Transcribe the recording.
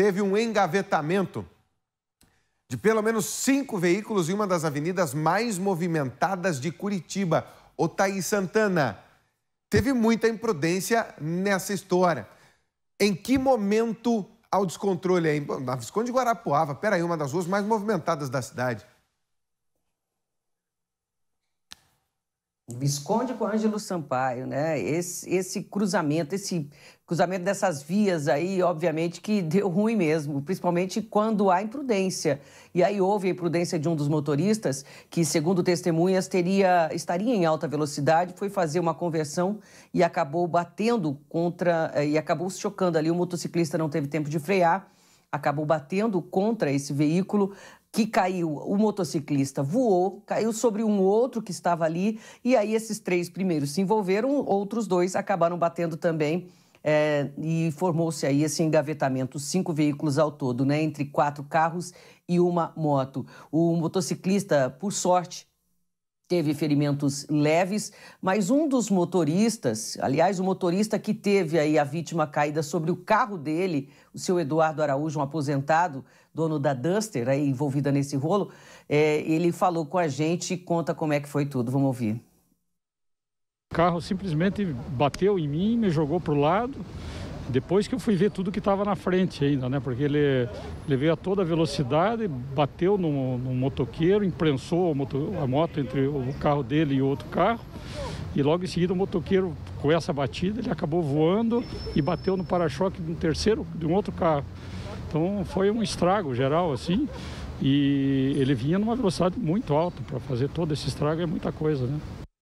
teve um engavetamento de pelo menos cinco veículos em uma das avenidas mais movimentadas de Curitiba, Otaí Santana. Teve muita imprudência nessa história. Em que momento ao descontrole aí? Na Visconde de Guarapuava, peraí, uma das ruas mais movimentadas da cidade. Visconde com Ângelo Sampaio, né? Esse, esse cruzamento, esse cruzamento dessas vias aí, obviamente que deu ruim mesmo, principalmente quando há imprudência. E aí houve a imprudência de um dos motoristas que, segundo testemunhas, teria estaria em alta velocidade, foi fazer uma conversão e acabou batendo contra eh, e acabou se chocando ali. O motociclista não teve tempo de frear acabou batendo contra esse veículo, que caiu, o motociclista voou, caiu sobre um outro que estava ali, e aí esses três primeiros se envolveram, outros dois acabaram batendo também. É, e formou-se aí esse engavetamento, cinco veículos ao todo, né, entre quatro carros e uma moto. O motociclista, por sorte, teve ferimentos leves, mas um dos motoristas, aliás, o motorista que teve aí a vítima caída sobre o carro dele, o seu Eduardo Araújo, um aposentado, dono da Duster, aí envolvida nesse rolo, é, ele falou com a gente e conta como é que foi tudo. Vamos ouvir. O carro simplesmente bateu em mim, me jogou para o lado. Depois que eu fui ver tudo que estava na frente ainda, né? Porque ele, ele veio a toda velocidade, bateu no, no motoqueiro, imprensou a moto, a moto entre o carro dele e o outro carro. E logo em seguida o motoqueiro, com essa batida, ele acabou voando e bateu no para-choque de um terceiro, de um outro carro. Então foi um estrago geral, assim. E ele vinha numa velocidade muito alta para fazer todo esse estrago, é muita coisa, né?